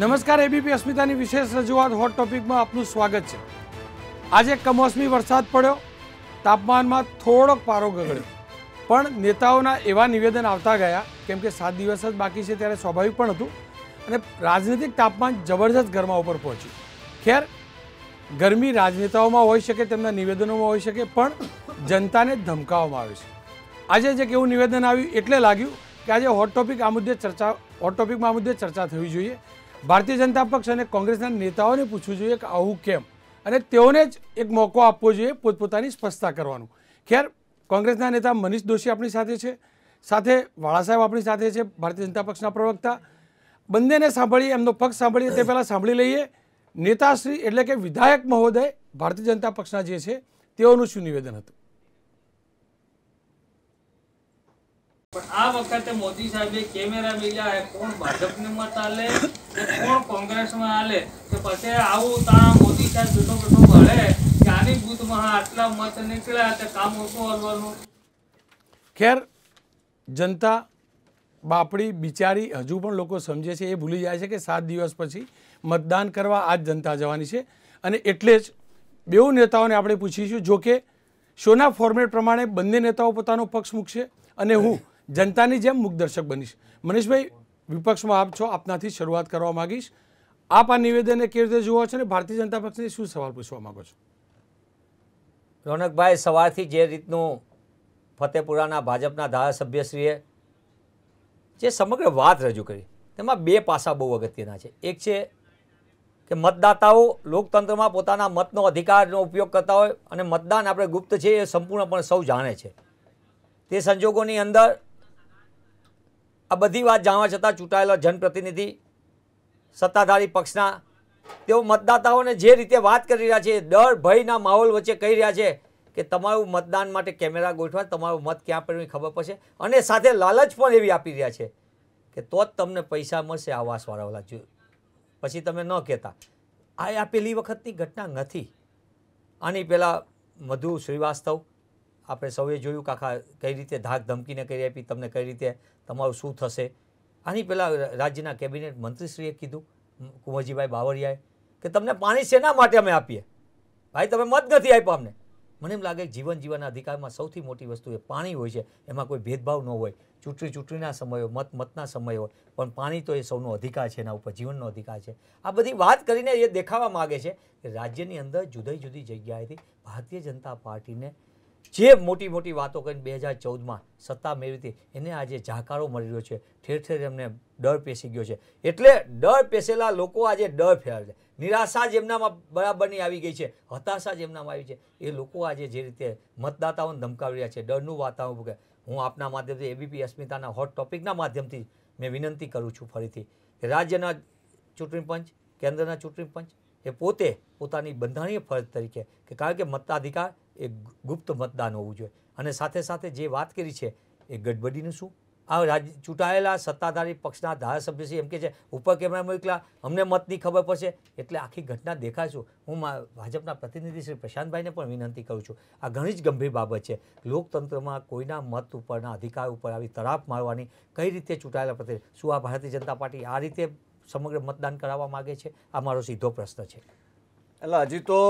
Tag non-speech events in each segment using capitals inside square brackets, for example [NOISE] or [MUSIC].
નમસ્કાર એબીપી અસ્મિતાની વિશેષ રજૂઆત હોટ ટોપિકમાં આપનું સ્વાગત છે આજે કમોસમી વરસાદ પડ્યો તાપમાનમાં થોડોક પારો ગગડ્યો પણ નેતાઓના એવા નિવેદન આવતા ગયા કેમ કે સાત દિવસ જ બાકી છે ત્યારે સ્વાભાવિક પણ હતું અને રાજનૈતિક તાપમાન જબરજસ્ત ગરમા ઉપર પહોંચ્યું ખેર ગરમી રાજનેતાઓમાં હોઈ શકે તેમના નિવેદનોમાં હોઈ શકે પણ જનતાને ધમકાવવામાં આવે છે આજે જે કેવું નિવેદન આવ્યું એટલે લાગ્યું કે આજે હોટ ટોપિક આ મુદ્દે ચર્ચા હોટ ટોપિકમાં આ મુદ્દે ચર્ચા થવી જોઈએ ભારતીય જનતા પક્ષ અને કોંગ્રેસના નેતાઓને પૂછવું જોઈએ કે આવું કેમ અને તેઓને જ એક મોકો આપવો જોઈએ પોતપોતાની સ્પષ્ટતા કરવાનું ખેર કોંગ્રેસના નેતા મનીષ દોશી આપણી સાથે છે સાથે વાળા સાહેબ આપણી સાથે છે ભારતીય જનતા પક્ષના પ્રવક્તા બંનેને સાંભળીએ એમનો પક્ષ સાંભળીએ તે પહેલાં સાંભળી લઈએ નેતાશ્રી એટલે કે વિધાયક મહોદય ભારતીય જનતા પક્ષના જે છે તેઓનું શું નિવેદન હતું પણ આ વખતે મોદી સાહેબે કેમેરા મિલ્યા હે કોણ ભાજપને મત આલે કોણ કોંગ્રેસમાં આલે કે પછી આવું તારા મોદી સાહેબ બેઠો બેઠો ભળે કે આની બુથમાં આટલા મત નીકળ્યા તે કામ ઓછું હલવાનું ખેર જનતા બાપડી બિચારી હજુ પણ લોકો સમજે છે એ ભૂલી જાય છે કે સાત દિવસ પછી મતદાન કરવા આજ જનતા જવાની છે અને એટલે જ બેઉ નેતાઓને આપણે પૂછીશું જોકે શોના ફોર્મેટ પ્રમાણે બંને નેતાઓ પોતાનો પક્ષ મૂકશે અને હું જનતાની જેમ મુખદર્શક બનીશ મનીષભાઈ વિપક્ષમાં આપ છો આપનાથી શરૂઆત કરવા માગીશ આપ આ નિવેદનને કેવી રીતે જુઓ છો અને ભારતીય જનતા પક્ષને શું સવાલ પૂછવા માગો છો રોનકભાઈ સવારથી જે રીતનું ફતેપુરાના ભાજપના ધારાસભ્યશ્રીએ જે સમગ્ર વાત રજૂ કરી તેમાં બે પાસા બહુ અગત્યના છે એક છે કે મતદાતાઓ લોકતંત્રમાં પોતાના મતનો અધિકારનો ઉપયોગ કરતા હોય અને મતદાન આપણે ગુપ્ત છે એ સંપૂર્ણપણે સૌ જાણે છે તે સંજોગોની અંદર આ બધી વાત જાણવા છતાં ચૂંટાયેલા જનપ્રતિનિધિ સત્તાધારી પક્ષના તેઓ મતદાતાઓને જે રીતે વાત કરી રહ્યા છે ડર ભયના માહોલ વચ્ચે કહી રહ્યા છે કે તમારું મતદાન માટે કેમેરા ગોઠવા તમારું મત ક્યાં પડ્યું ખબર પડશે અને સાથે લાલચ પણ એવી આપી રહ્યા છે કે તો જ તમને પૈસા મળશે આવાસવાળાવાળા જો પછી તમે ન કહેતા આ આ પેલી વખતની ઘટના નથી આની પહેલાં મધુ શ્રીવાસ્તવ આપણે સૌએ જોયું કાકા કઈ રીતે ધાક ધમકીને કરી આપી તમને કઈ રીતે તમારું શું થશે આની પહેલાં રાજ્યના કેબિનેટ મંત્રીશ્રીએ કીધું કુંવરજીભાઈ બાવળિયાએ કે તમને પાણી શેના માટે અમે આપીએ ભાઈ તમે મત નથી આપ્યો અમને મને એમ લાગે જીવન જીવનના અધિકારમાં સૌથી મોટી વસ્તુ એ પાણી હોય છે એમાં કોઈ ભેદભાવ ન હોય ચૂંટણી ચૂંટણીના સમય હોય મત મતના સમય હોય પણ પાણી તો એ સૌનો અધિકાર છે એના ઉપર જીવનનો અધિકાર છે આ બધી વાત કરીને એ દેખાવા માગે છે કે રાજ્યની અંદર જુદી જુદી જગ્યાએથી ભારતીય જનતા પાર્ટીને જે મોટી મોટી વાતો કરીને બે હજાર ચૌદમાં સત્તા મેળવી હતી એને આજે જાકારો મળી રહ્યો છે ઠેર ઠેર એમને ડર પેસી ગયો છે એટલે ડર પેસેલા લોકો આજે ડર ફેર છે નિરાશા જેમનામાં બરાબરની આવી ગઈ છે હતાશા જેમનામાં આવી છે એ લોકો આજે જે રીતે મતદાતાઓને ધમકાવી રહ્યા છે ડરનું વાતાવરણ ઉભું હું આપના માધ્યમથી એબીપી અસ્મિતાના હોટ ટોપિકના માધ્યમથી મેં વિનંતી કરું છું ફરીથી કે રાજ્યના ચૂંટણી પંચ કેન્દ્રના ચૂંટણી પંચ એ પોતે પોતાની બંધારણીય ફરજ તરીકે કે કારણ કે મતાધિકાર એ ગુપ્ત મતદાન હોવું જોઈએ અને સાથે સાથે જે વાત કરી છે એ ગડબડીનું શું આ રાજ ચૂંટાયેલા સત્તાધારી પક્ષના ધારાસભ્ય છે એમ કે છે ઉપર કેમેરા મોકલા અમને મતની ખબર પડશે એટલે આખી ઘટના દેખાશું હું મા ભાજપના પ્રતિનિધિ શ્રી પ્રશાંતભાઈને પણ વિનંતી કરું છું આ ઘણી જ ગંભીર બાબત છે લોકતંત્રમાં કોઈના મત ઉપરના અધિકાર ઉપર આવી તરાપ મારવાની કઈ રીતે ચૂંટાયેલા પ્રતિનિધિ શું આ ભારતીય જનતા પાર્ટી આ રીતે સમગ્ર મતદાન કરાવવા માગે છે આ મારો સીધો પ્રશ્ન છે એટલે હજી તો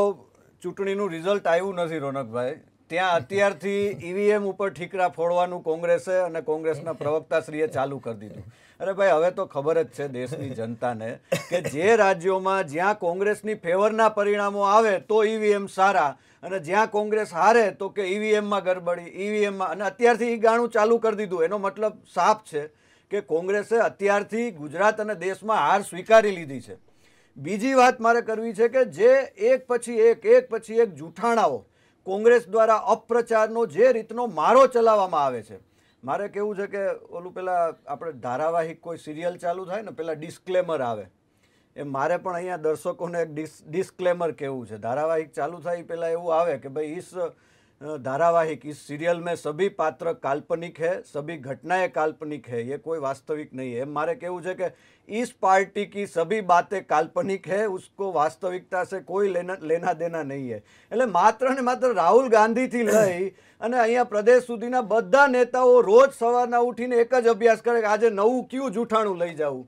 ચૂંટણીનું રિઝલ્ટ આવ્યું નથી રોનકભાઈ ત્યાં અત્યારથી ઈવીએમ ઉપર ઠીકરા ફોડવાનું કોંગ્રેસે અને કોંગ્રેસના પ્રવક્તાશ્રીએ ચાલુ કરી દીધું અરે ભાઈ હવે તો ખબર જ છે દેશની જનતાને કે જે રાજ્યોમાં જ્યાં કોંગ્રેસની ફેવરના પરિણામો આવે તો ઈવીએમ સારા અને જ્યાં કોંગ્રેસ હારે તો કે ઈવીએમમાં ગરબડી ઈવીએમમાં અને અત્યારથી એ ગાણું ચાલુ કરી દીધું એનો મતલબ સાફ છે કે કોંગ્રેસે અત્યારથી ગુજરાત અને દેશમાં હાર સ્વીકારી લીધી છે બીજી વાત મારે કરવી છે કે જે એક પછી એક એક પછી એક જૂઠાણાઓ કોંગ્રેસ દ્વારા અપપ્રચારનો જે રીતનો મારો ચલાવવામાં આવે છે મારે કેવું છે કે ઓલું પેલા આપણે ધારાવાહિક કોઈ સિરિયલ ચાલુ થાય ને પેલા ડિસ્ક્લેમર આવે એ મારે પણ અહીંયા દર્શકોને એક ડિસ્ક્લેમર કહેવું છે ધારાવાહિક ચાલુ થાય પહેલાં એવું આવે કે ભાઈ ઈસ धारावाहिक इस सीरियल में सभी पात्र काल्पनिक है सभी घटनाएं काल्पनिक है ये कोई वास्तविक नहीं है मारे कहવું છે કે इस पार्टी की सभी बातें काल्पनिक है उसको वास्तविकता से कोई लेना લેના દેના નહીં હે એટલે માત્ર ને માત્ર રાહુલ ગાંધીથી લઈ અને અહીંયા પ્રદેશ સુધીના બધા નેતાઓ રોજ સવારના ઉઠીને એક જ અભ્યાસ કરે કે આજે નવું કયું જૂઠાણું લઈ જવું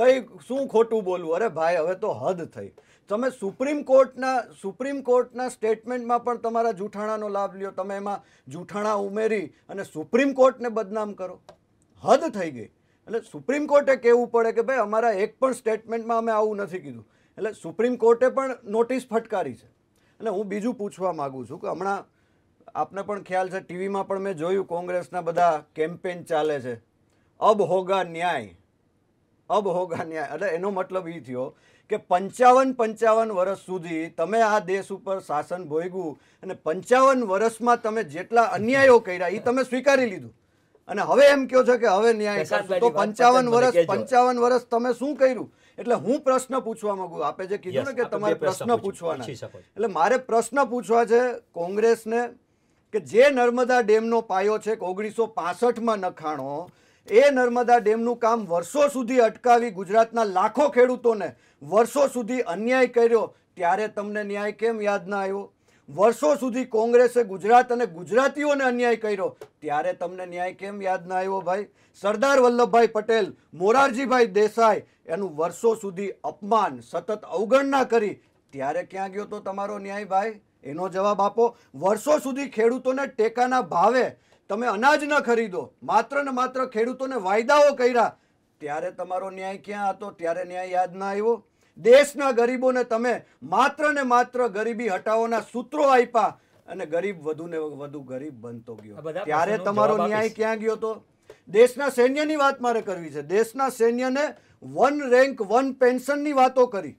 કઈ શું ખોટું બોલવું અરે ભાઈ હવે તો હદ થઈ તમે સુપ્રીમ કોર્ટના સુપ્રીમ કોર્ટના સ્ટેટમેન્ટમાં પણ તમારા જૂઠાણાનો લાભ લ્યો તમે એમાં જૂઠાણા ઉમેરી અને સુપ્રીમ કોર્ટને બદનામ કરો હદ થઈ ગઈ એટલે સુપ્રીમ કોર્ટે કહેવું પડે કે ભાઈ અમારા એક પણ સ્ટેટમેન્ટમાં અમે આવું નથી કીધું એટલે સુપ્રીમ કોર્ટે પણ નોટિસ ફટકારી છે એટલે હું બીજું પૂછવા માગું છું કે હમણાં આપને પણ ખ્યાલ છે ટીવીમાં પણ મેં જોયું કોંગ્રેસના બધા કેમ્પેન ચાલે છે અબ હોગા ન્યાય અબ હોગા ન્યાય એટલે એનો મતલબ એ થયો કે પંચાવન પંચાવન વર્ષ સુધી તમે આ દેશ ઉપર શાસન ભોગ્યું અને પંચાવન વર્ષમાં તમે જેટલા અન્યાયો કર્યા એ તમે સ્વીકારી લીધું અને હવે એમ કહો છો કે હવે ન્યાય તો પંચાવન વર્ષ પંચાવન વર્ષ તમે શું કર્યું એટલે હું પ્રશ્ન પૂછવા માંગુ આપે જે કીધું ને કે તમારે પ્રશ્ન પૂછવાના એટલે મારે પ્રશ્ન પૂછવા છે કોંગ્રેસને કે જે નર્મદા ડેમનો પાયો છે ઓગણીસો પાસઠમાં નખાણો એ નર્મદા ડેમનું કામ વર્ષો સુધી અટકાવી ગુજરાતના લાખો ખેડૂતોને વર્ષો સુધી અન્યાય કર્યો ત્યારે તમને ન્યાય કેમ યાદ ના આવ્યો વર્ષો સુધી કોંગ્રેસે ગુજરાત અને ગુજરાતીઓને અન્યાય કર્યો ત્યારે તમને ન્યાય કેમ યાદ ના આવ્યો ભાઈ સરદાર વલ્લભભાઈ પટેલ મોરારજીભાઈ દેસાઈ એનું વર્ષો સુધી અપમાન સતત અવગણના કરી ત્યારે ક્યાં ગયો તો તમારો ન્યાય ભાઈ એનો જવાબ આપો વર્ષો સુધી ખેડૂતોને ટેકાના ભાવે તમે અનાજ ન ખરીદો માત્ર ને માત્ર ખેડૂતોને વાયદાઓ કર્યા ત્યારે તમારો ન્યાય ક્યાં હતો ત્યારે ન્યાય યાદ ના આવ્યો દેશના ગરીબોને તમે માત્ર ને માત્ર ગરીબી હટાવવાના સૂત્રો આપ્યા અને ગરીબ વધુ ને વધુ ગરીબ બનતો ગયો ત્યારે તમારો ન્યાય ક્યાં ગયો હતો દેશના સૈન્યની વાત મારે કરવી છે દેશના સૈન્યને વન રેન્ક વન પેન્શનની વાતો કરી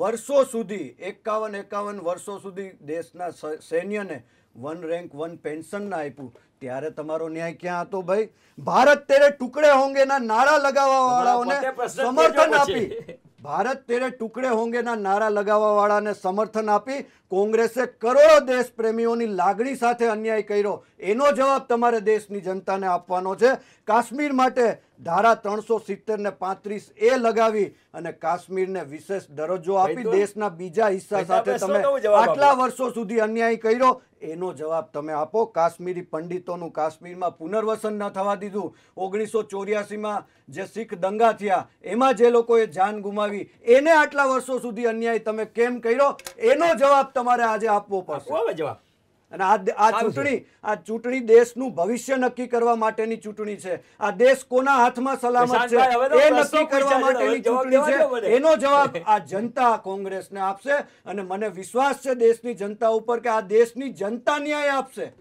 વર્ષો સુધી એકાવન એકાવન વર્ષો સુધી દેશના સૈન્યને વન રેન્ક વન પેન્શન ના આપ્યું ત્યારે તમારો ન્યાય ક્યાં હતો ભાઈ ભારત તેરે ટુકડે હોંગે ના નારા લગાવવા વાળાઓને સમર્થન આપી ભારત તેરે ટુકડે હોંગે ના નારા લગાવવા વાળાને સમર્થન આપી કોંગ્રેસે કરોડો દેશ પ્રેમીઓની લાગણી સાથે અન્યાય કર્યો એનો જવાબ તમારે દેશની જનતાને આપવાનો છે કાશ્મીર માટે ધારા ત્રણસો સિત્તેર ને પાંત્રીસ એ લગાવી અને કાશ્મીરને વિશેષ દરજ્જો આપી દેશના બીજા હિસ્સા સાથે તમે આટલા વર્ષો સુધી અન્યાય કર્યો એનો જવાબ તમે આપો કાશ્મીરી પંડિતોનું કાશ્મીરમાં પુનર્વસન ન થવા દીધું ઓગણીસો ચોર્યાસીમાં જે શીખ દંગા થયા એમાં જે લોકોએ જાન ગુમાવી એને આટલા વર્ષો સુધી અન્યાય તમે કેમ કર્યો એનો જવાબ તમારે આજે આપવો પડશે જવાબ અને આ ચૂંટણી આ ચૂંટણી દેશનું ભવિષ્ય નક્કી કરવા માટેની ચૂંટણી છે આ દેશ કોના હાથમાં સલામત છે એ નક્કી કરવા માટેની ચૂંટણી છે એનો જવાબ આ જનતા કોંગ્રેસને આપશે અને મને વિશ્વાસ છે દેશની જનતા ઉપર કે આ દેશની જનતા ન્યાય આપશે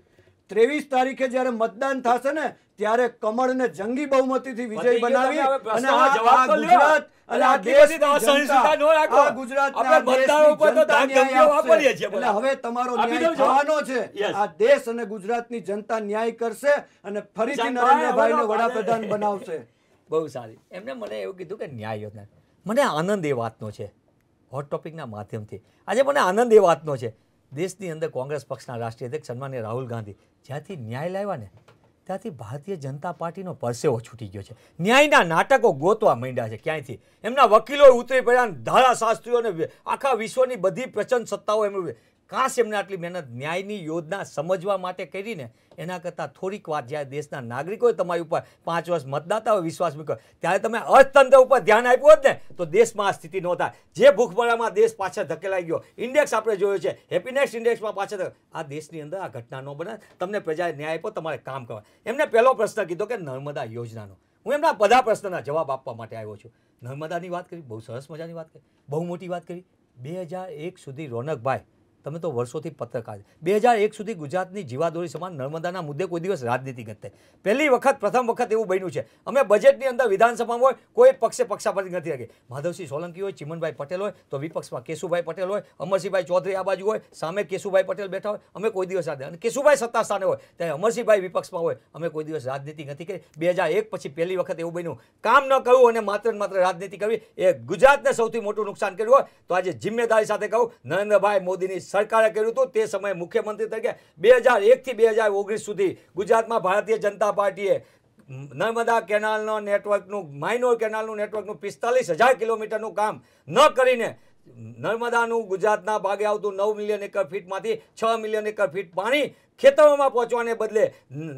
ત્રેવીસ તારીખે જયારે મતદાન થશે ને ત્યારે કમળ ને જંગી બહુમતીથી વિજય બનાવી અને આ ગુજરાત [LAUGHS] મને એવું કીધું કે ન્યાય મને આનંદ એ વાતનો છે હોટ ટોપિક ટોપિકના માધ્યમથી આજે મને આનંદ એ વાતનો છે દેશની અંદર કોંગ્રેસ પક્ષના રાષ્ટ્રીય અધ્યક્ષ સન્માન્ય રાહુલ ગાંધી જ્યાંથી ન્યાય લાવ્યા ને ત્યાંથી ભારતીય જનતા પાર્ટીનો પરસેવો છૂટી ગયો છે ન્યાયના નાટકો ગોતવા માંડ્યા છે ક્યાંયથી એમના વકીલો ઉતરી પડ્યા ધારાશાસ્ત્રીઓને આખા વિશ્વની બધી પ્રચંડ સત્તાઓ એમનું કાશ એમને આટલી મહેનત ન્યાયની યોજના સમજવા માટે કરીને એના કરતાં થોડીક વાત જ્યારે દેશના નાગરિકોએ તમારી ઉપર પાંચ વર્ષ મતદાતા હોય વિશ્વાસ મૂક્યો ત્યારે તમે અર્થતંત્ર ઉપર ધ્યાન આપ્યું હોત ને તો દેશમાં આ સ્થિતિ નહોતા જે ભૂખમરામાં દેશ પાછળ ધકેલાઈ ગયો ઇન્ડેક્સ આપણે જોયો છે હેપીનેસ ઇન્ડેક્સમાં પાછળ આ દેશની અંદર આ ઘટના ન બને તમને પ્રજાએ ન્યાય આપ્યો તમારે કામ કરવા એમને પહેલો પ્રશ્ન કીધો કે નર્મદા યોજનાનો હું એમના બધા પ્રશ્નના જવાબ આપવા માટે આવ્યો છું નર્મદાની વાત કરી બહુ સરસ મજાની વાત કરી બહુ મોટી વાત કરી બે હજાર એક સુધી રોનકભાઈ તમે તો વર્ષોથી પત્રકાર બે હજાર એક સુધી ગુજરાતની જીવાદોરી સમાન નર્મદાના મુદ્દે કોઈ દિવસ રાજનીતિ કરતે પહેલી વખત પ્રથમ વખત એવું બન્યું છે અમે બજેટની અંદર વિધાનસભામાં હોય કોઈ પક્ષે પક્ષાપતિ નથી રાખી માધવસિંહ સોલંકી હોય ચિમનભાઈ પટેલ હોય તો વિપક્ષમાં કેશુભાઈ પટેલ હોય અમરસિંહભાઈ ચૌધરી આ બાજુ હોય સામે કેશુભાઈ પટેલ બેઠા હોય અમે કોઈ દિવસ સાથે અને કેશુભાઈ સત્તા સ્થાને હોય ત્યારે અમરસિંહભાઈ વિપક્ષમાં હોય અમે કોઈ દિવસ રાજનીતિ નથી કરી બે હજાર એક પછી પહેલી વખત એવું બન્યું કામ ન કરવું અને માત્ર માત્ર રાજનીતિ કરવી એ ગુજરાતને સૌથી મોટું નુકસાન કર્યું હોય તો આજે જિમ્મેદારી સાથે કહું નરેન્દ્રભાઈ મોદીની સરકારે કર્યું હતું તે સમયે મુખ્યમંત્રી તરીકે બે હજાર એકથી બે હજાર ઓગણીસ સુધી ગુજરાતમાં ભારતીય જનતા પાર્ટીએ નર્મદા કેનાલનો નેટવર્કનું માઇનોર કેનાલનું નેટવર્કનું પિસ્તાલીસ હજાર કિલોમીટરનું કામ ન કરીને નર્મદાનું ગુજરાતના ભાગે આવતું નવ મિલિયન એકર ફીટમાંથી છ મિલિયન એકર ફીટ પાણી ખેતરોમાં પહોંચવાને બદલે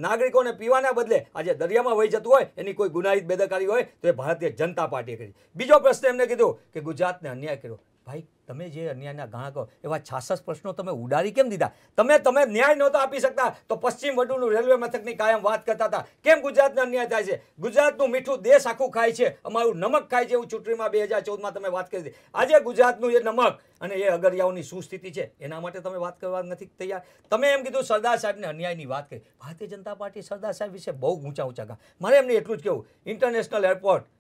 નાગરિકોને પીવાના બદલે આજે દરિયામાં વહી જતું હોય એની કોઈ ગુનાહિત બેદરકારી હોય તો એ ભારતીય જનતા પાર્ટીએ કરી બીજો પ્રશ્ન એમને કીધું કે ગુજરાતને અન્યાય કર્યો ભાઈ તમે જે અન્યાયના ઘણા કહો એવા છાસઠ પ્રશ્નો તમે ઉડારી કેમ દીધા તમે તમે ન્યાય નહોતા આપી શકતા તો પશ્ચિમ વડુનું રેલવે મથકની કાયમ વાત કરતા હતા કેમ ગુજરાતને અન્યાય થાય છે ગુજરાતનું મીઠું દેશ આખું ખાય છે અમારું નમક ખાય છે એવું ચૂંટણીમાં બે હજાર ચૌદમાં તમે વાત કરી હતી આજે ગુજરાતનું એ નમક અને એ અગરિયાઓની શું સ્થિતિ છે એના માટે તમે વાત કરવા નથી તૈયાર તમે એમ કીધું સરદાર સાહેબને અન્યાયની વાત કરી ભારતીય જનતા પાર્ટી સરદાર સાહેબ વિશે બહુ ઊંચા ઊંચા મારે એમને એટલું જ કહેવું ઇન્ટરનેશનલ એરપોર્ટ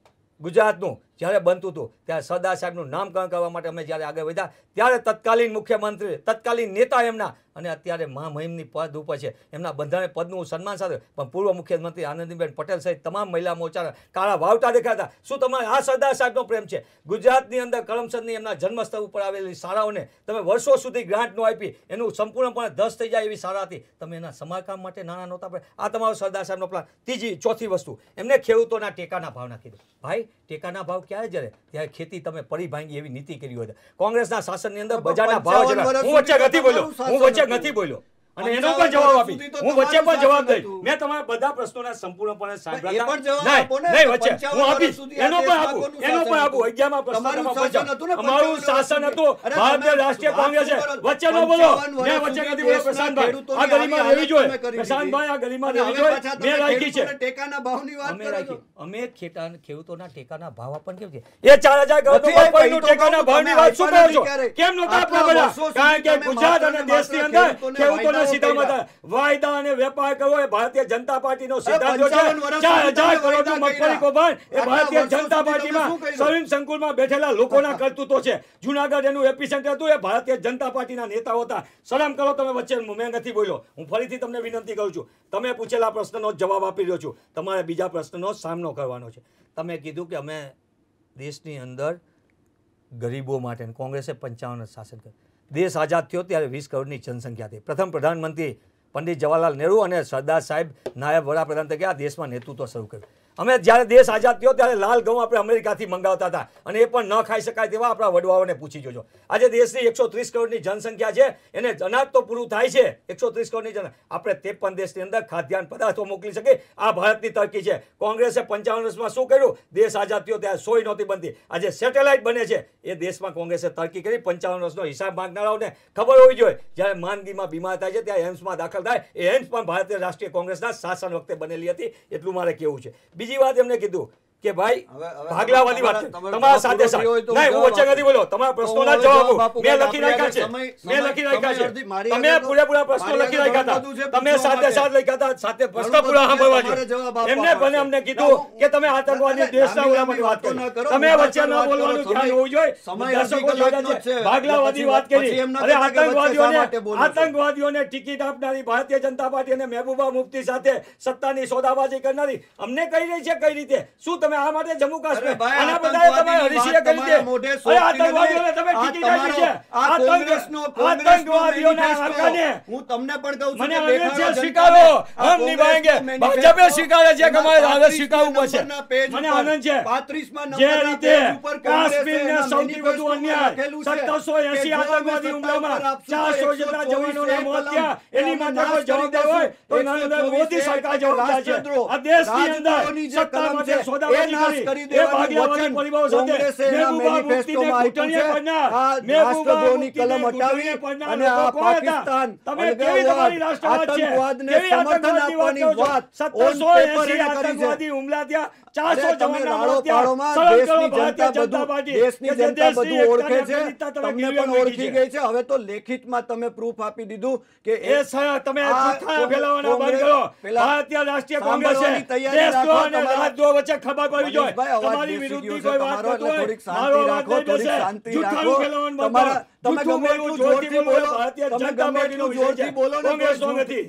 ગુજરાતનું જ્યારે બનતું હતું ત્યારે સરદાર સાહેબનું નામકરણ કરવા માટે અમે જ્યારે આગળ વધ્યા ત્યારે તત્કાલીન મુખ્યમંત્રી તત્કાલીન નેતા એમના અને અત્યારે મહામહિમની પદ ઉપર છે એમના બંધારણે પદનું સન્માન સાથે પણ પૂર્વ મુખ્યમંત્રી આનંદીબેન પટેલ સહિત તમામ મહિલા મોરચાના કાળા વાવટા દેખાતા શું તમારે આ સરદાર સાહેબનો પ્રેમ છે ગુજરાતની અંદર કરમસદની એમના જન્મસ્થળ ઉપર આવેલી શાળાઓને તમે વર્ષો સુધી ગ્રાન્ટ આપી એનું સંપૂર્ણપણે ધસ થઈ જાય એવી શાળા હતી તમે એના સમારકામ માટે નાણાં નહોતા પડે આ તમારો સરદાર સાહેબનો પ્લાન ત્રીજી ચોથી વસ્તુ એમને ખેડૂતોના ટેકાના ભાવ નાખી દો ભાઈ ટેકાના ભાવ ક્યારે જરે ત્યારે ખેતી તમે પડી ભાંગી એવી નીતિ કરી હોય કોંગ્રેસના શાસનની અંદર બજારના ભાવ હું વચ્ચે નથી બોલ્યો હું વચ્ચે વિશે નથી બોલ્યો અને એનો પણ જવાબ આપી હું વચ્ચે પણ જવાબ દઈશ મેં તમારા બધા પ્રશ્નોના સંપૂર્ણપણે સાંભળ્યા નહીં વચ્ચે હું આપીશ એનો પણ આપું એનો પણ આપું અગિયારમાં પ્રશ્નોમાં અમારું શાસન હતું ભારતીય રાષ્ટ્રીય કોંગ્રેસે વચ્ચે નો બોલો મેં વચ્ચે નથી બોલો પ્રશાંતભાઈ આ ગલીમાં રહેવી જોઈએ પ્રશાંતભાઈ આ ગલીમાં રહેવી જોઈએ મેં રાખી છે ટેકાના ભાવની વાત રાખી અમે ખેતા ખેડૂતોના ટેકાના ભાવ આપણ કેમ છે એ 4000 ગૌતમભાઈ કોઈનું ટેકાના ભાવની વાત શું કરો છો કેમ નતા આપણે બધા કારણ કે ગુજરાત અને દેશની અંદર ખેડૂતોના સીધા સીધા માં વાયદા અને વેપાર કરવો એ ભારતીય જનતા પાર્ટીનો સિદ્ધાંત છે 4000 કરોડનું મગફળી કૌભાંડ એ ભારતીય જનતા પાર્ટીમાં સવિન સંકુલમાં બેઠેલા લોકોના [LAUGHS] કરતૂતો છે જૂનાગઢ એનું એપિસેન્ટર હતું એ ભારતીય જનતા પાર્ટીના નેતાઓ હતા શરમ કરો તમે વચ્ચે મેં નથી બોલ્યો હું ફરીથી તમને વિનંતી કરું છું તમે પૂછેલા પ્રશ્ન નો જવાબ આપી રહ્યો છું તમારે બીજા નો સામનો કરવાનો છે તમે કીધું કે અમે દેશની અંદર ગરીબો માટે કોંગ્રેસે પંચાવન શાસન કર્યું દેશ આઝાદ થયો ત્યારે વીસ કરોડની જનસંખ્યા હતી પ્રથમ પ્રધાનમંત્રી પંડિત જવાહરલાલ નહેરુ અને સરદાર સાહેબ નાયબ વડાપ્રધાન તરીકે આ દેશમાં નેતૃત્વ શરૂ કર્યું અમે જ્યારે દેશ આઝાદ થયો ત્યારે લાલ ઘઉં આપણે અમેરિકાથી મંગાવતા હતા અને એ પણ ન ખાઈ શકાય તેવા આપણા વડવાઓને પૂછી જોજો આજે દેશની એકસો કરોડની જનસંખ્યા છે એને અનાજ તો પૂરું થાય છે એકસો કરોડની જન આપણે ત્રેપન દેશની અંદર ખાદ્યાન્ન પદાર્થો મોકલી શકીએ આ ભારતની તરકી છે કોંગ્રેસે પંચાવન વર્ષમાં શું કર્યું દેશ આઝાદ થયો ત્યારે સોય નહોતી બનતી આજે સેટેલાઇટ બને છે એ દેશમાં કોંગ્રેસે તરકી કરી પંચાવન વર્ષનો હિસાબ માંગનારાઓને ખબર હોવી જોઈએ જ્યારે માંદગીમાં બીમાર થાય છે ત્યારે એમ્સમાં દાખલ થાય એ એમ્સ પણ ભારતીય રાષ્ટ્રીય કોંગ્રેસના શાસન વખતે બનેલી હતી એટલું મારે કહેવું છે બીજી વાત એમને કીધું કે ભાઈ ભાગલાવાની વાત તમારા સાથે નહીં હું વચ્ચે નથી બોલ્યો તમારા પ્રશ્નોના જવાબ મેં લખી રાખ્યા છે મેં લખી રાખ્યા છે તમે પૂરેપૂરા પ્રશ્નો લખી રાખ્યા હતા તમે સાથે સાથ લખ્યા હતા સાથે પ્રશ્ન પૂરા સાંભળવા એમને ભલે અમને કીધું કે તમે આતંકવાદી દેશના ઉડામણની વાત કરી તમે વચ્ચે ન બોલવાનું ધ્યાન હોવું જોઈએ દર્શકો જોયા છે ભાગલાવાદી વાત કરી અરે આતંકવાદીઓને આતંકવાદીઓને ટિકિટ આપનારી ભારતીય જનતા પાર્ટી અને મહેબૂબા મુફ્તી સાથે સત્તાની સોદાબાજી કરનારી અમને કઈ રહી છે કઈ રીતે શું તમે તમે આ માટે જમ્મુ કાશ્મીર આના બધાએ તમે હરીશીએ કરી છે અરે આતંકવાદીઓને તમે ટીકી રાખી છે આતંકનો આતંકવાદીઓને હરકાને હું તમને પણ કહું છું મને અમિત છે સ્વીકારો હમ નિભાએંગે ભાજપે સ્વીકારે છે કે અમારે હવે સ્વીકારવું પડશે મને આનંદ છે 35મા નંબરના જે રીતે કાશ્મીરને સૌથી વધુ અન્યાય 1780 આતંકવાદી હુમલામાં 400 જેટલા જવાનોને મોત થયા એની માટે કોઈ જવાબદાર હોય તો નરેન્દ્ર મોદી સરકાર જવાબદાર છે આ દેશની અંદર સત્તા માટે સોદા ઓળખી ગઈ છે હવે તો લેખિત માં તમે પ્રૂફ આપી દીધું કે એ તમે ફેલાવાના ભારતીય રાષ્ટ્રીય કોંગ્રેસે દેશદ્રોહ અને નથી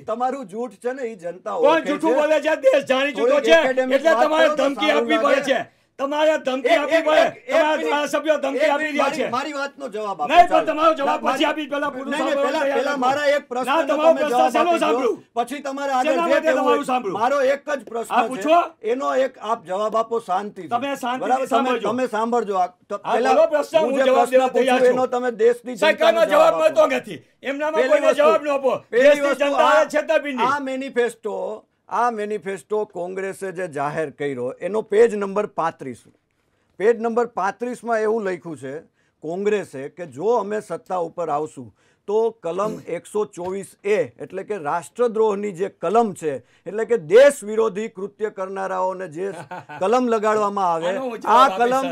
તમારું જૂઠ છે ને એ જનતા બોલે છે જાણી જૂઠો છે એટલે તમારે ધમકી આપવી પડે છે તમારે ધમકી આપી પડે તમારા ધારાસભ્યો ધમકી આપી રહ્યા છે મારી વાતનો જવાબ આપો નહીં પણ તમારો જવાબ પછી આપી પહેલા પૂરો પહેલા પહેલા મારા એક પ્રશ્ન તમારો પ્રશ્ન સાનો સાંભળું પછી તમારે આગળ જે તમારું સાંભળું મારો એક જ પ્રશ્ન છે પૂછો એનો એક આપ જવાબ આપો શાંતિ તમે શાંતિ સાંભળજો તમે સાંભળજો પહેલા પ્રશ્ન હું જવાબ દેવા તૈયાર છું એનો તમે દેશની સરકારનો જવાબ મળતો નથી એમનામાં કોઈને જવાબ ન આપો દેશની જનતા છેતરપિંડી આ મેનિફેસ્ટો આ મેનિફેસ્ટો કોંગ્રેસે જે જાહેર કર્યો એનો પેજ નંબર પાંત્રીસ પેજ નંબર પાંત્રીસમાં એવું લખ્યું છે કોંગ્રેસે કે જો અમે સત્તા ઉપર આવશું તો કલમ એકસો ચોવીસ એ એટલે કે રાષ્ટ્રદ્રોહની જે કલમ છે એટલે કે દેશ વિરોધી કૃત્ય કરનારાઓને જે [LAUGHS] કલમ લગાડવામાં આવે આ કલમ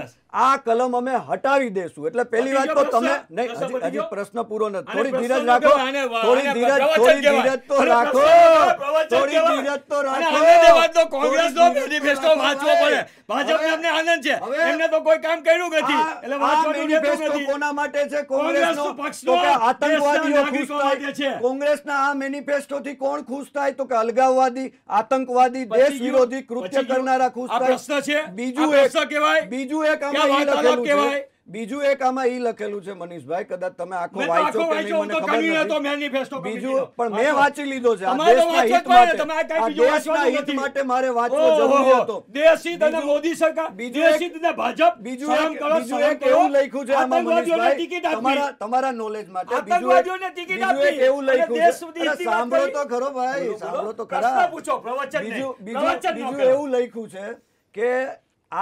આ કલમ અમે હટાવી દેશું એટલે પહેલી વાત તો તમે નહીં હજી હજી પ્રશ્ન પૂરો નથી થોડી ધીરજ રાખો થોડી ધીરજ થોડી ધીરજ તો રાખો થોડી ધીરજ તો રાખો કોંગ્રેસ નો મેનિફેસ્ટો વાંચવો પડે ભાજપ અમને આનંદ છે એમને તો કોઈ કામ કર્યું નથી એટલે વાંચવાનું નથી કોના માટે છે કોંગ્રેસ નો પક્ષ નો આતંક આતંકવાદીઓ ખુશ થાય કોંગ્રેસના આ થી કોણ ખુશ થાય તો કે અલગાવવાદી આતંકવાદી દેશ વિરોધી કૃત્ય કરનારા ખુશ થાય બીજું એક બીજું એક અમે લખેલું છે બીજું એક આમાં ઈ લખેલું છે મનીષભાઈ કદાચ તમે આખો વાંચો કે નહીં મને ખબર નથી બીજું પણ મેં વાંચી લીધો છે દેશના હિત માટે આ દેશના હિત માટે મારે વાંચવો જરૂરી હતો દેશિત અને મોદી સરકાર દેશિત અને ભાજપ બીજું એક બીજું એક એવું લખ્યું છે આમાં મનીષભાઈ તમારા તમારા નોલેજ માટે બીજું એક બીજું એવું લખ્યું છે સાંભળો તો ખરો ભાઈ સાંભળો તો ખરા પૂછો પ્રવચન બીજું બીજું એવું લખ્યું છે કે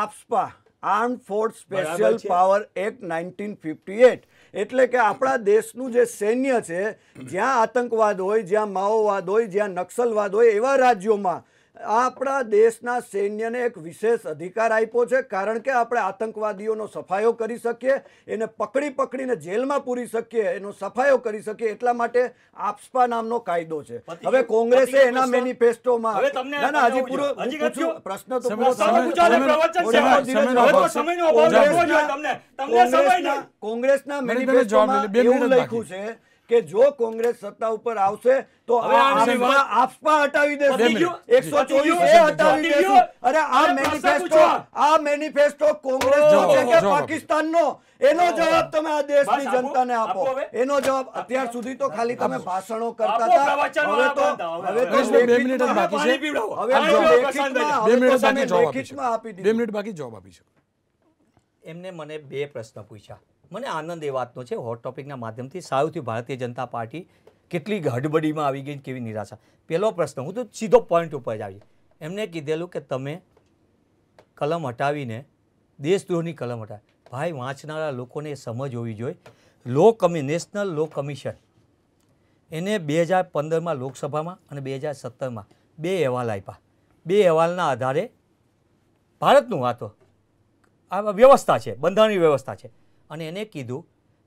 આપસ્પા arm force special power act nineteen fifty eight એટલે કે આપણા દેશનું જે સૈન્ય છે જ્યાં આતંકવાદ હોય જ્યાં માઓવાદ હોય જ્યાં નક્સલવાદ હોય એવા રાજ્યોમાં આપણા દેશના સૈન્યને એક વિશેષ અધિકાર આપ્યો છે કારણ કે આપણે આતંકવાદીઓનો સફાયો કરી શકીએ એને પકડી પકડીને જેલમાં પૂરી શકીએ એનો સફાયો કરી શકીએ એટલા માટે આપસ્પા નામનો કાયદો છે હવે કોંગ્રેસે એના મેનિફેસ્ટોમાં ના હજી પૂરો પ્રશ્ન તો કોંગ્રેસના મેનિફેસ્ટોમાં એવું લખ્યું છે કે જો કોંગ્રેસ સત્તા ઉપર આવશે તો આપસપા હટાવી દેશે એકસો ચોવીસ હટાવી દેશે અરે આ મેનિફેસ્ટો આ મેનિફેસ્ટો કોંગ્રેસ છે કે પાકિસ્તાનનો એનો જવાબ તમે આ દેશની જનતાને આપો એનો જવાબ અત્યાર સુધી તો ખાલી તમે ભાષણો કરતા હતા હવે તો હવે તો 2 મિનિટ બાકી છે હવે બે મિનિટ બાકી જવાબ આપી છે 2 મિનિટ બાકી જવાબ આપી છે એમને મને બે પ્રશ્ન પૂછ્યા મને આનંદ એ વાતનો છે હોટ ટોપિકના માધ્યમથી સારું ભારતીય જનતા પાર્ટી કેટલી ગડબડીમાં આવી ગઈ કેવી નિરાશા પહેલો પ્રશ્ન હું તો સીધો પોઈન્ટ ઉપર જ આવી એમને કીધેલું કે તમે કલમ હટાવીને દેશદ્રોહની કલમ હટાવી ભાઈ વાંચનારા લોકોને સમજ હોવી જોઈએ લો કમિ નેશનલ લો કમિશન એને બે હજાર પંદરમાં લોકસભામાં અને બે હજાર સત્તરમાં બે અહેવાલ આપ્યા બે અહેવાલના આધારે ભારતનું આ તો આ વ્યવસ્થા છે બંધારણની વ્યવસ્થા છે અને એને કીધું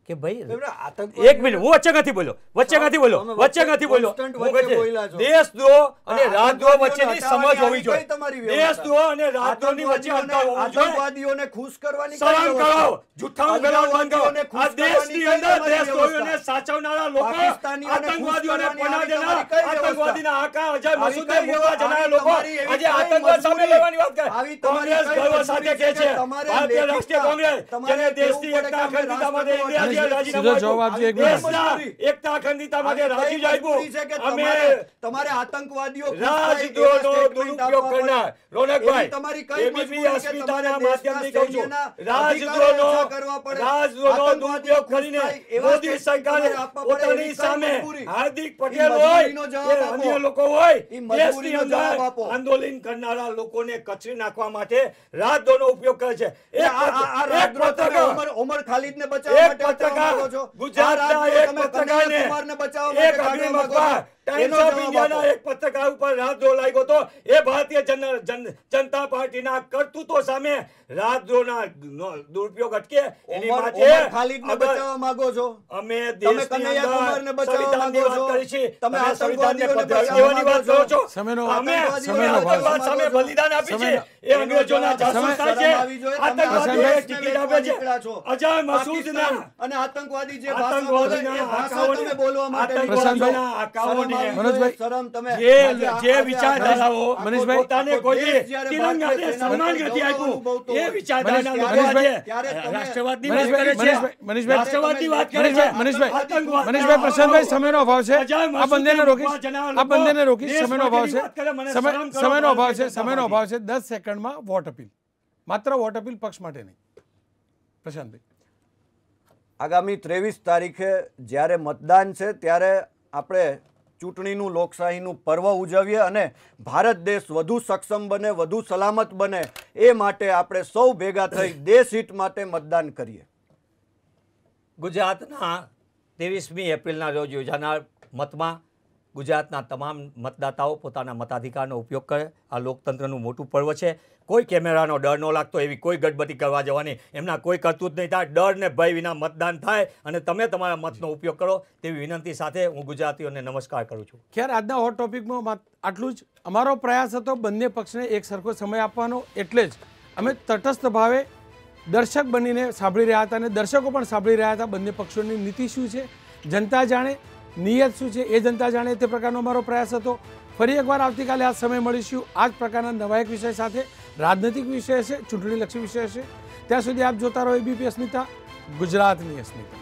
કે ભાઈ એક મિનિટ હું વચ્ચે નથી બોલ્યો વચ્ચે નથી બોલ્યો વચ્ચે નથી બોલ્યો દેશદ્રોહ અને રાજદ્રોહ વચ્ચેની સમજ હોવી જોઈએ દેશદ્રોહ અને રાજદ્રોહની વચ્ચે અંતર હોવું જોઈએ આતંકવાદીઓને ખુશ કરવાની સલામ કરો જૂઠા ઉગરાવાન કરો આ દેશની અંદર દેશદ્રોહીઓને સાચવનારા લોકો આતંકવાદીઓને પના દેનાર આતંકવાદીના આકા અજય મસૂદને મુકવા જનારા લોકો આજે આતંકવાદ સામે લેવાની વાત કરે કોંગ્રેસ ગર્વ સાથે કહે છે ભારતીય રાષ્ટ્રીય કોંગ્રેસ જેને દેશની એકતા અખંડિતતા માટે ઇન્ડિયા સીધો હાર્દિક પટેલ હોય લોકો હોય આંદોલન કરનારા લોકોને કચરી નાખવા માટે નો ઉપયોગ કરે છે એક પત્રકાર ઓમર ટકા ગુજરાતના એક પત્રકારને એક અગ્નિ મતદાર ટાઈમ્સ ઓફ ઇન્ડિયાના એક પત્રકાર ઉપર રાજદ્રોહ લાગ્યો હતો એ ભારતીય જનતા પાર્ટીના કરતૂતો સામે રાજદ્રોહના દુરુપયોગ અટકે એની માટે ખાલિદને બચાવવા માંગો છો અમે દેશની અંદર સંવિધાનની વાત કરી છે તમે સંવિધાનને બચાવવાની વાત કરો છો અમે આતંકવાદ સામે બલિદાન આપી છે એ અંગ્રેજોના જાસૂસ થાય છે આતંકવાદીઓએ ટિકિટ આપે છે અજય મસૂદના અને આતંકવાદી જે ભાષા બોલે એ ભાષા તમે બોલવા માટે પ્રશાંતભાઈ મનોજભાઈ મનીષભાઈ પોતાને કોઈ તિરંગાને છે મનીષભાઈ રાષ્ટ્રવાદની વાત કરે છે મનીષભાઈ આતંકવાદ મનીષભાઈ પ્રશાંતભાઈ સમયનો અભાવ છે આ બંનેને અભાવ છે સમયનો અભાવ છે સમયનો અભાવ છે સેકન્ડમાં વોટ અપીલ માત્ર વોટ અપીલ પક્ષ માટે નહીં પ્રશાંતભાઈ આગામી ત્રેવીસ તારીખે જ્યારે મતદાન છે ત્યારે આપણે ચૂંટણીનું લોકશાહીનું પર્વ ઉજવીએ અને ભારત દેશ વધુ સક્ષમ બને વધુ સલામત બને એ માટે આપણે સૌ ભેગા થઈ [COUGHS] દેશ હિત માટે મતદાન કરીએ ગુજરાતના ત્રેવીસમી એપ્રિલના રોજ યોજાનાર મતમાં ગુજરાતના તમામ મતદાતાઓ પોતાના મતાધિકારનો ઉપયોગ કરે આ લોકતંત્રનું મોટું પર્વ છે કોઈ કેમેરાનો ડર ન લાગતો એવી કોઈ ગડબડી કરવા જવાની એમના કોઈ કરતું જ નહીં થાય ડર ને ભય વિના મતદાન થાય અને તમે તમારા મતનો ઉપયોગ કરો તેવી વિનંતી સાથે હું ગુજરાતીઓને નમસ્કાર કરું છું ખેર આજના હોટ ટોપિકમાં આટલું જ અમારો પ્રયાસ હતો બંને પક્ષને એક સરખો સમય આપવાનો એટલે જ અમે તટસ્થ ભાવે દર્શક બનીને સાંભળી રહ્યા હતા અને દર્શકો પણ સાંભળી રહ્યા હતા બંને પક્ષોની નીતિ શું છે જનતા જાણે નિયત શું છે એ જનતા જાણે તે પ્રકારનો મારો પ્રયાસ હતો ફરી એકવાર આવતીકાલે આ સમય મળીશું આ જ પ્રકારના નવા એક વિષય સાથે રાજનૈતિક વિષય છે ચૂંટણીલક્ષી વિષય હશે ત્યાં સુધી આપ જોતા રહો એબીપી અસ્મિતા ગુજરાતની અસ્મિતા